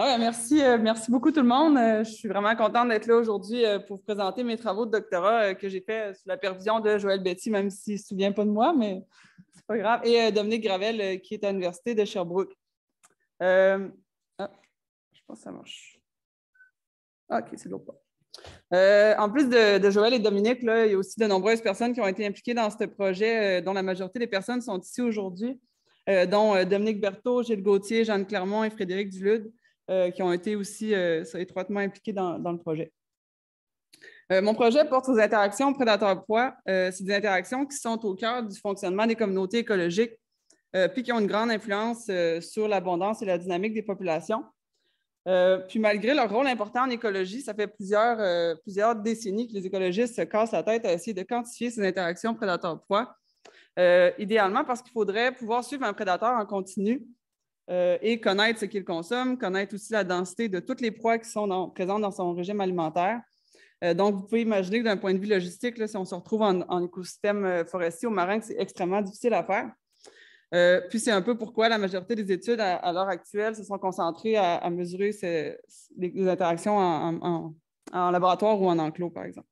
Ah merci, euh, merci beaucoup tout le monde. Euh, je suis vraiment contente d'être là aujourd'hui euh, pour vous présenter mes travaux de doctorat que j'ai fait sous la pervision de Joël Betty, même s'il ne se souvient pas de moi, mais c'est pas grave. Et Dominique Gravel, qui est à l'Université de Sherbrooke. Ah, je pense que ça marche. Ah, OK, c'est l'autre en plus de, Joël et Dominique, il y a aussi de nombreuses personnes qui ont été impliquées dans ce projet, dont la majorité des personnes sont ici aujourd'hui, dont Dominique Berthaud, Gilles Gauthier, Jeanne Clermont et Frédéric Dulude. Euh, qui ont été aussi euh, étroitement impliqués dans, le projet. Euh, mon projet porte sur les interactions prédateurs poids c'est des interactions qui sont au cœur du fonctionnement des communautés écologiques, puis qui ont une grande influence sur l'abondance et la dynamique des populations. puis malgré leur rôle important en écologie, ça fait plusieurs, décennies que les écologistes se cassent la tête à essayer de quantifier ces interactions prédateurs poids idéalement parce qu'il faudrait pouvoir suivre un prédateur en continu euh, et connaître ce qu'il consomme, connaître aussi la densité de toutes les proies qui sont présentes dans son régime alimentaire. Euh, donc, vous pouvez imaginer que d'un point de vue logistique, si on se retrouve en, écosystème euh, forestier ou marin, c'est extrêmement difficile à faire. puis c'est un peu pourquoi la majorité des études à, l'heure actuelle se sont concentrées à, mesurer les interactions en laboratoire ou en enclos, par exemple.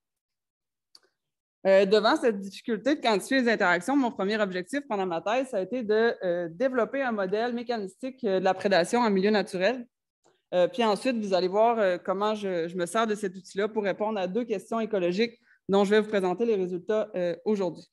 Euh, devant cette difficulté de quantifier les interactions, mon premier objectif pendant ma thèse, ça a été de euh, développer un modèle mécanistique euh, de la prédation en milieu naturel. puis ensuite, vous allez voir comment je, me sers de cet outil-là pour répondre à deux questions écologiques dont je vais vous présenter les résultats aujourd'hui.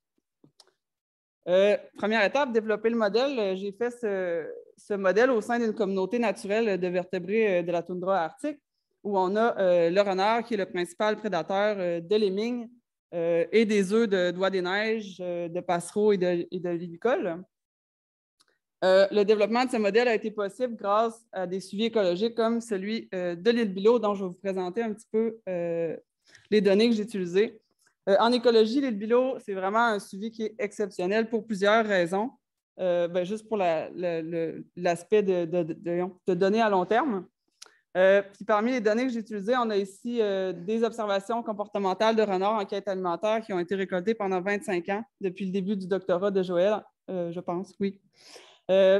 première étape, développer le modèle. J'ai fait ce, modèle au sein d'une communauté naturelle de vertébrés de la toundra arctique, où on a le renard qui est le principal prédateur de l'émingue. Euh, et des œufs de doigts des neiges, euh, de passereaux et de, et euh, le développement de ce modèle a été possible grâce à des suivis écologiques comme celui de l'île Bilot, dont je vais vous présenter un petit peu les données que j'ai utilisées. en écologie, l'île Bilot, c'est vraiment un suivi qui est exceptionnel pour plusieurs raisons. Ben, juste pour l'aspect de données à long terme. Euh, puis parmi les données que j'ai utilisées, on a ici euh, des observations comportementales de renards en quête alimentaire qui ont été récoltées pendant 25 ans, depuis le début du doctorat de Joël, euh, je pense, oui.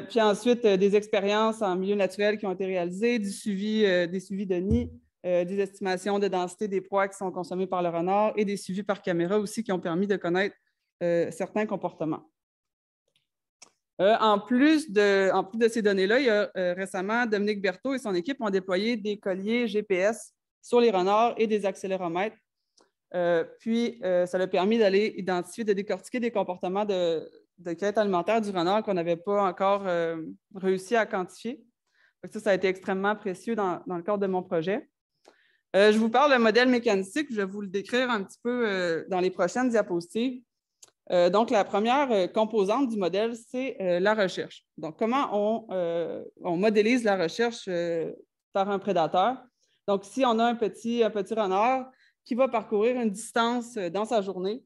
puis ensuite, des expériences en milieu naturel qui ont été réalisées, du suivi, des suivis de nids, des estimations de densité des proies qui sont consommées par le renard et des suivis par caméra aussi qui ont permis de connaître certains comportements. Euh, en, plus de, ces données-là, il y a euh, récemment Dominique Berthaud et son équipe ont déployé des colliers GPS sur les renards et des accéléromètres. Euh, puis, ça leur a permis d'aller identifier, de décortiquer des comportements de, quête alimentaire du renard qu'on n'avait pas encore réussi à quantifier. Ça, a été extrêmement précieux dans, dans le cadre de mon projet. je vous parle de modèle mécanistique, je vais vous le décrire un petit peu dans les prochaines diapositives. Euh, donc, la première euh, composante du modèle, c'est euh, la recherche. Donc, comment on, modélise la recherche par un prédateur? Donc, si on a un petit, renard qui va parcourir une distance dans sa journée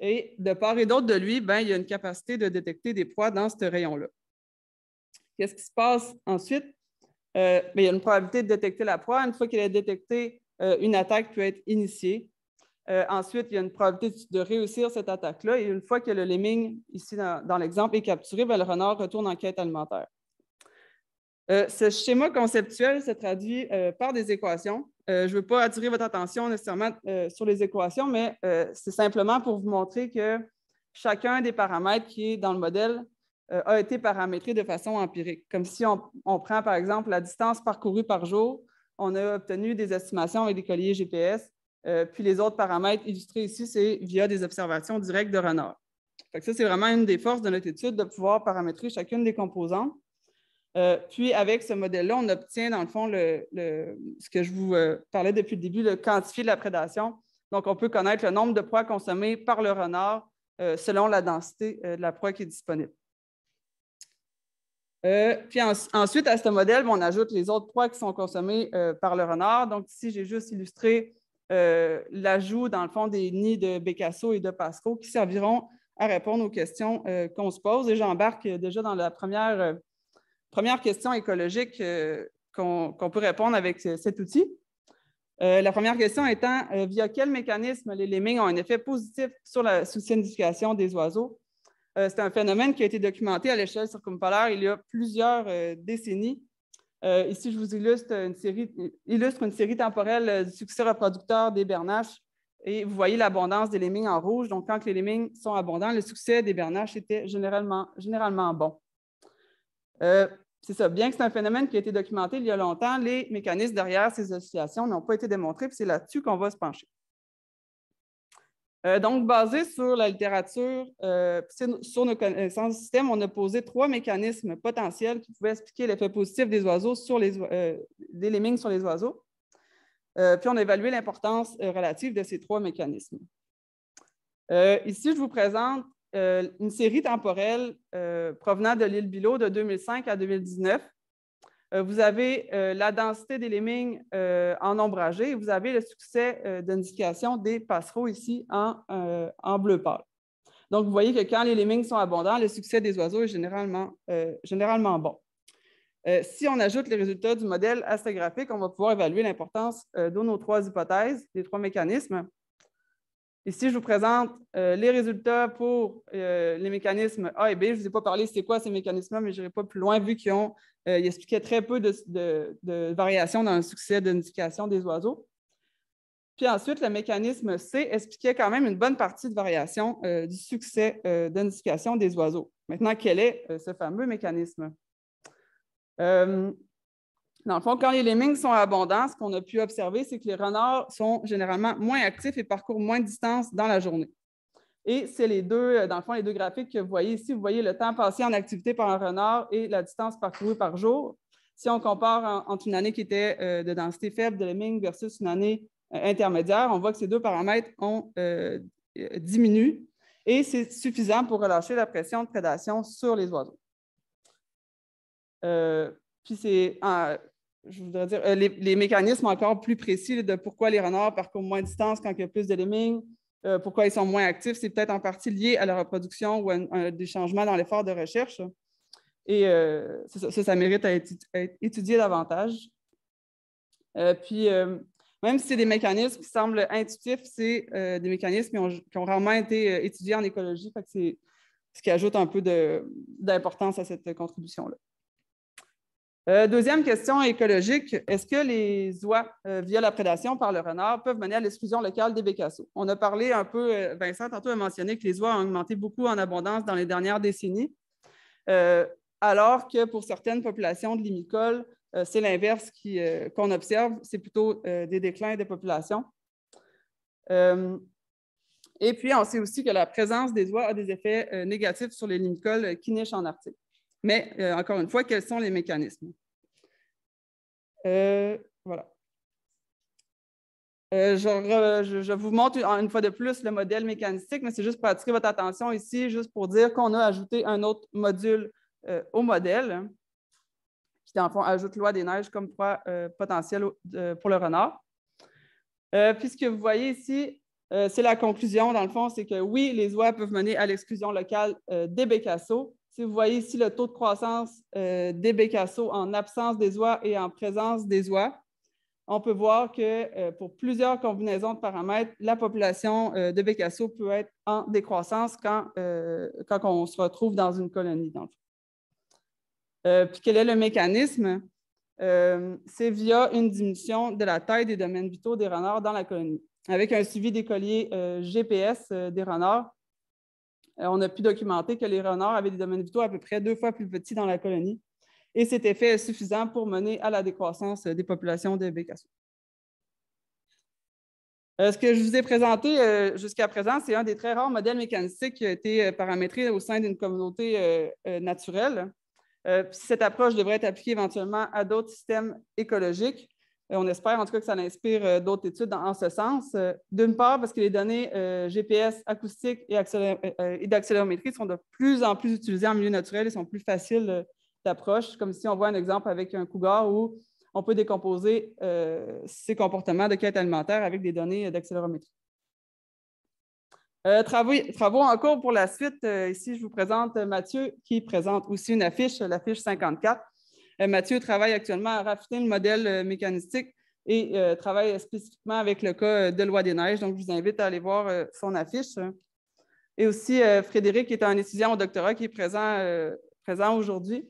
et de part et d'autre de lui, ben, il y a une capacité de détecter des proies dans ce rayon-là. Qu'est-ce qui se passe ensuite? Ben, il y a une probabilité de détecter la proie. Une fois qu'il est détecté, une attaque peut être initiée euh, ensuite, il y a une probabilité de réussir cette attaque-là. Et une fois que le lemming, ici dans, l'exemple, est capturé, bien, le renard retourne en quête alimentaire. Euh, ce schéma conceptuel se traduit euh, par des équations. je ne veux pas attirer votre attention nécessairement sur les équations, mais c'est simplement pour vous montrer que chacun des paramètres qui est dans le modèle a été paramétré de façon empirique. Comme si on, on prend, par exemple, la distance parcourue par jour, on a obtenu des estimations avec des colliers GPS euh, puis les autres paramètres illustrés ici, c'est via des observations directes de renards. ça, c'est vraiment une des forces de notre étude de pouvoir paramétrer chacune des composantes. Euh, puis avec ce modèle-là, on obtient dans le fond ce que je vous euh, parlais depuis le début, le quantifié de la prédation. Donc, on peut connaître le nombre de proies consommées par le renard selon la densité de la proie qui est disponible. puis ensuite, à ce modèle, on ajoute les autres proies qui sont consommées par le renard. Donc, ici, j'ai juste illustré euh, l'ajout, dans le fond, des nids de Bécasso et de Pasco qui serviront à répondre aux questions euh, qu'on se pose. Et j'embarque euh, déjà dans la première, question écologique qu'on peut répondre avec cet outil. la première question étant, via quel mécanisme les lemmings ont un effet positif sur la signification des oiseaux? C'est un phénomène qui a été documenté à l'échelle circumpolaire il y a plusieurs décennies euh, ici, je vous illustre une série, illustre une série temporelle euh, du succès reproducteur des bernaches. Et vous voyez l'abondance des lémings en rouge. Donc, quand les lémings sont abondants, le succès des bernaches était généralement, bon. Euh, c'est ça. Bien que c'est un phénomène qui a été documenté il y a longtemps, les mécanismes derrière ces associations n'ont pas été démontrés, puis c'est là-dessus qu'on va se pencher. Euh, donc, basé sur la littérature, euh, sur nos connaissances euh, du système, on a posé trois mécanismes potentiels qui pouvaient expliquer l'effet positif des oiseaux sur les, euh, des lemmings sur les oiseaux. puis, on a évalué l'importance relative de ces trois mécanismes. ici, je vous présente une série temporelle provenant de l'île Bilo de 2005 à 2019 euh, vous avez euh, la densité des lemmings euh, en ombragé et vous avez le succès d'indication des passereaux ici en, bleu pâle. Donc, vous voyez que quand les lemmings sont abondants, le succès des oiseaux est généralement, bon. si on ajoute les résultats du modèle à ce graphique, on va pouvoir évaluer l'importance de nos trois hypothèses, des trois mécanismes. Ici, je vous présente euh, les résultats pour euh, les mécanismes A et B. Je ne vous ai pas parlé c'est quoi ces mécanismes-là, mais je n'irai pas plus loin vu qu'ils ont, euh, expliquaient très peu de, variations dans le succès d'indication des oiseaux. Puis ensuite, le mécanisme C expliquait quand même une bonne partie de variations du succès d'indication des oiseaux. Maintenant, quel est ce fameux mécanisme? Dans le fond, quand les lemmings sont abondants, ce qu'on a pu observer, c'est que les renards sont généralement moins actifs et parcourent moins de distance dans la journée. Et c'est les deux, euh, dans le fond, les deux graphiques que vous voyez ici. Vous voyez le temps passé en activité par un renard et la distance parcourue par jour. Si on compare entre une année qui était euh, de densité faible de lemmings versus une année euh, intermédiaire, on voit que ces deux paramètres ont diminué et c'est suffisant pour relâcher la pression de prédation sur les oiseaux. puis c'est je voudrais dire, euh, les, mécanismes encore plus précis de pourquoi les renards parcourent moins de distance quand il y a plus de lemmings, euh, pourquoi ils sont moins actifs, c'est peut-être en partie lié à la reproduction ou à, des changements dans l'effort de recherche. Et euh, ça, ça, mérite à être, étudié davantage. puis, même si c'est des mécanismes qui semblent intuitifs, c'est des mécanismes qui ont, rarement été étudiés en écologie, c'est ce qui ajoute un peu d'importance à cette contribution-là. Euh, deuxième question écologique. Est-ce que les oies, euh, via la prédation par le renard, peuvent mener à l'exclusion locale des bécassos? On a parlé un peu, euh, Vincent tantôt a mentionné que les oies ont augmenté beaucoup en abondance dans les dernières décennies, alors que pour certaines populations de limicoles, c'est l'inverse qu'on observe, c'est plutôt des déclins des populations. et puis, on sait aussi que la présence des oies a des effets négatifs sur les limicoles qui nichent en Arctique. Mais euh, encore une fois, quels sont les mécanismes? Euh, voilà. Euh, je, vous montre une fois de plus le modèle mécanistique, mais c'est juste pour attirer votre attention ici, juste pour dire qu'on a ajouté un autre module au modèle, qui en fond ajoute loi des neiges comme poids potentiel pour le renard. puis ce vous voyez ici, c'est la conclusion, dans le fond, c'est que oui, les oies peuvent mener à l'exclusion locale des bécassos, si vous voyez ici le taux de croissance euh, des bécassos en absence des oies et en présence des oies, on peut voir que euh, pour plusieurs combinaisons de paramètres, la population euh, de bécassos peut être en décroissance quand, on se retrouve dans une colonie. Dans puis quel est le mécanisme? C'est via une diminution de la taille des domaines vitaux des renards dans la colonie. Avec un suivi des colliers GPS des renards, euh, on a pu documenter que les renards avaient des domaines vitaux à peu près deux fois plus petits dans la colonie. Et cet effet suffisant pour mener à la décroissance des populations de est euh, ce que je vous ai présenté euh, jusqu'à présent, c'est un des très rares modèles mécanistiques qui a été paramétré au sein d'une communauté naturelle. cette approche devrait être appliquée éventuellement à d'autres systèmes écologiques. Euh, on espère en tout cas que ça inspire euh, d'autres études en, ce sens. Euh, d'une part, parce que les données GPS acoustiques et, d'accélérométrie sont de plus en plus utilisées en milieu naturel et sont plus faciles d'approche, comme si on voit un exemple avec un cougar où on peut décomposer ses comportements de quête alimentaire avec des données d'accélérométrie. travaux, en cours pour la suite. ici, je vous présente Mathieu qui présente aussi une affiche, l'affiche 54, euh, Mathieu travaille actuellement à raffiner le modèle euh, mécanistique et euh, travaille spécifiquement avec le cas de Loi des Neiges. Donc, je vous invite à aller voir son affiche. Hein. Et aussi, Frédéric est un étudiant au doctorat qui est présent, aujourd'hui.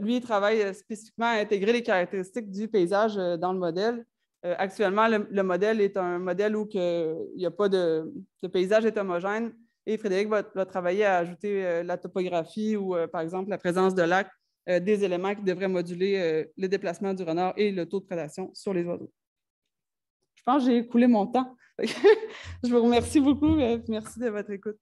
lui, il travaille spécifiquement à intégrer les caractéristiques du paysage dans le modèle. actuellement, le, modèle est un modèle où il n'y a pas de, paysage est homogène et Frédéric va travailler à ajouter la topographie ou, par exemple, la présence de lacs euh, des éléments qui devraient moduler euh, le déplacement du renard et le taux de prédation sur les oiseaux. Je pense que j'ai écoulé mon temps. je vous remercie beaucoup merci de votre écoute.